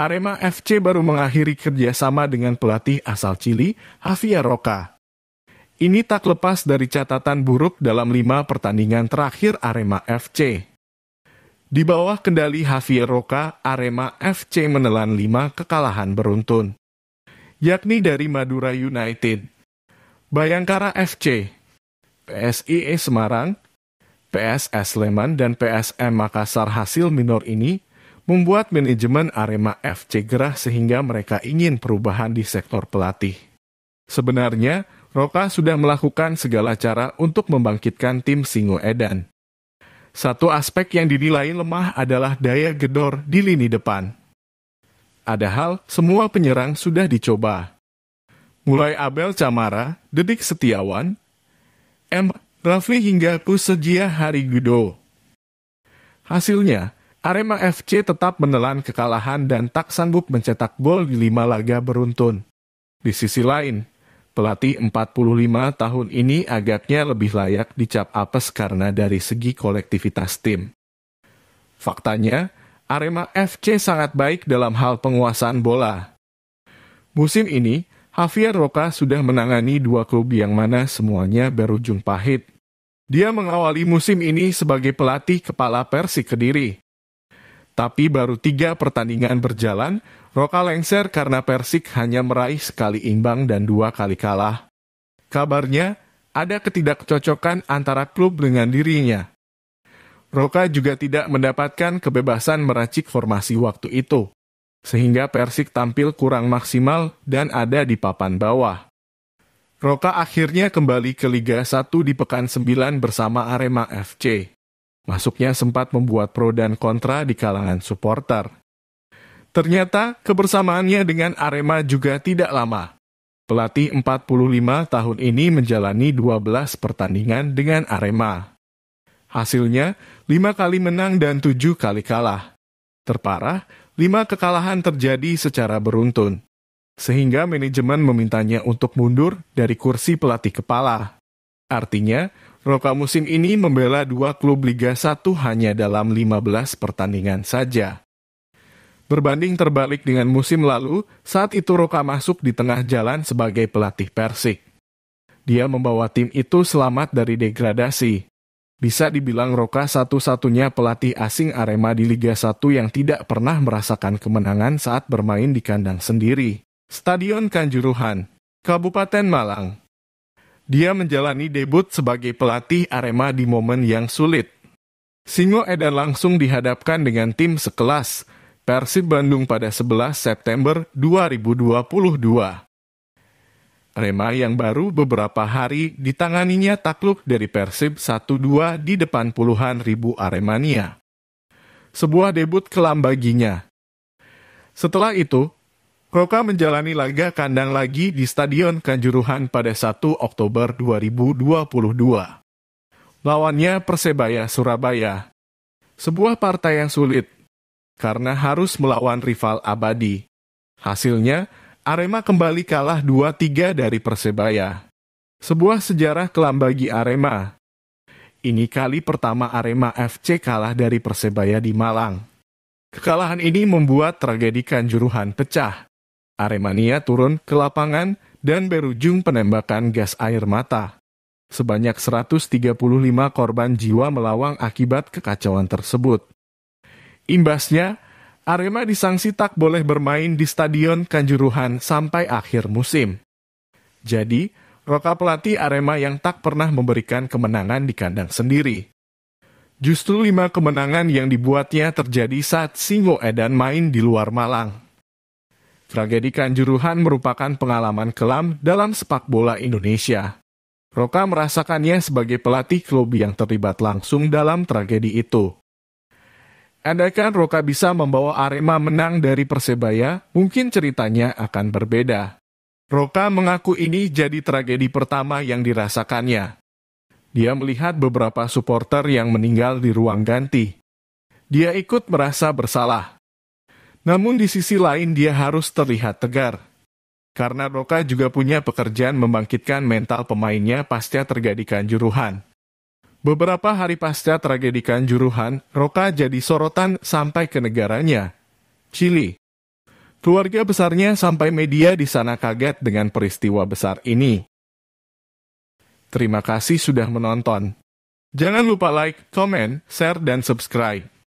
Arema FC baru mengakhiri kerjasama dengan pelatih asal Chili, Javier Roca. Ini tak lepas dari catatan buruk dalam lima pertandingan terakhir Arema FC. Di bawah kendali Javier Roca, Arema FC menelan lima kekalahan beruntun, yakni dari Madura United, Bayangkara FC, PSIE Semarang, PSS Sleman, dan PSM Makassar hasil minor ini membuat manajemen Arema FC gerah sehingga mereka ingin perubahan di sektor pelatih. Sebenarnya, Roka sudah melakukan segala cara untuk membangkitkan tim Singo Edan. Satu aspek yang dinilai lemah adalah daya gedor di lini depan. Adahal, semua penyerang sudah dicoba. Mulai Abel Camara, Dedik Setiawan, M. Rafli hingga Kusejia Gudo. Hasilnya, Arema FC tetap menelan kekalahan dan tak sanggup mencetak gol di lima laga beruntun. Di sisi lain, pelatih 45 tahun ini agaknya lebih layak dicap apes karena dari segi kolektivitas tim. Faktanya, Arema FC sangat baik dalam hal penguasaan bola. Musim ini, Javier Roca sudah menangani dua klub yang mana semuanya berujung pahit. Dia mengawali musim ini sebagai pelatih kepala Persi Kediri. Tapi baru tiga pertandingan berjalan, Roka lengser karena Persik hanya meraih sekali imbang dan dua kali kalah. Kabarnya, ada ketidakcocokan antara klub dengan dirinya. Roka juga tidak mendapatkan kebebasan meracik formasi waktu itu, sehingga Persik tampil kurang maksimal dan ada di papan bawah. Roka akhirnya kembali ke Liga 1 di pekan 9 bersama Arema FC. Masuknya sempat membuat pro dan kontra di kalangan supporter. Ternyata kebersamaannya dengan Arema juga tidak lama. Pelatih 45 tahun ini menjalani 12 pertandingan dengan Arema. Hasilnya 5 kali menang dan 7 kali kalah. Terparah, 5 kekalahan terjadi secara beruntun. Sehingga manajemen memintanya untuk mundur dari kursi pelatih kepala. Artinya, Roka musim ini membela dua klub Liga 1 hanya dalam 15 pertandingan saja. Berbanding terbalik dengan musim lalu, saat itu Roka masuk di tengah jalan sebagai pelatih Persik. Dia membawa tim itu selamat dari degradasi. Bisa dibilang Roka satu-satunya pelatih asing Arema di Liga 1 yang tidak pernah merasakan kemenangan saat bermain di kandang sendiri. Stadion Kanjuruhan, Kabupaten Malang. Dia menjalani debut sebagai pelatih Arema di momen yang sulit. Singo Edan langsung dihadapkan dengan tim sekelas, Persib Bandung pada 11 September 2022. Arema yang baru beberapa hari ditanganinya takluk dari Persib 1-2 di depan puluhan ribu Aremania. Sebuah debut kelam baginya. Setelah itu, Kroka menjalani laga kandang lagi di Stadion Kanjuruhan pada 1 Oktober 2022. Lawannya Persebaya Surabaya. Sebuah partai yang sulit karena harus melawan rival abadi. Hasilnya, Arema kembali kalah 2-3 dari Persebaya. Sebuah sejarah kelam bagi Arema. Ini kali pertama Arema FC kalah dari Persebaya di Malang. Kekalahan ini membuat tragedi Kanjuruhan pecah. Aremania turun ke lapangan dan berujung penembakan gas air mata. Sebanyak 135 korban jiwa melawang akibat kekacauan tersebut. Imbasnya, Arema disangsi tak boleh bermain di Stadion Kanjuruhan sampai akhir musim. Jadi, Roka pelatih Arema yang tak pernah memberikan kemenangan di kandang sendiri. Justru lima kemenangan yang dibuatnya terjadi saat Singo Edan main di luar Malang. Tragedi Kanjuruhan merupakan pengalaman kelam dalam sepak bola Indonesia. Roka merasakannya sebagai pelatih klub yang terlibat langsung dalam tragedi itu. Andaikan Roka bisa membawa Arema menang dari Persebaya, mungkin ceritanya akan berbeda. Roka mengaku ini jadi tragedi pertama yang dirasakannya. Dia melihat beberapa supporter yang meninggal di ruang ganti. Dia ikut merasa bersalah. Namun di sisi lain dia harus terlihat tegar. Karena Roka juga punya pekerjaan membangkitkan mental pemainnya pasca terjadi kanjuruhan. Beberapa hari pasca tragedi kanjuruhan, Roka jadi sorotan sampai ke negaranya, Chili. Keluarga besarnya sampai media di sana kaget dengan peristiwa besar ini. Terima kasih sudah menonton. Jangan lupa like, comment, share, dan subscribe.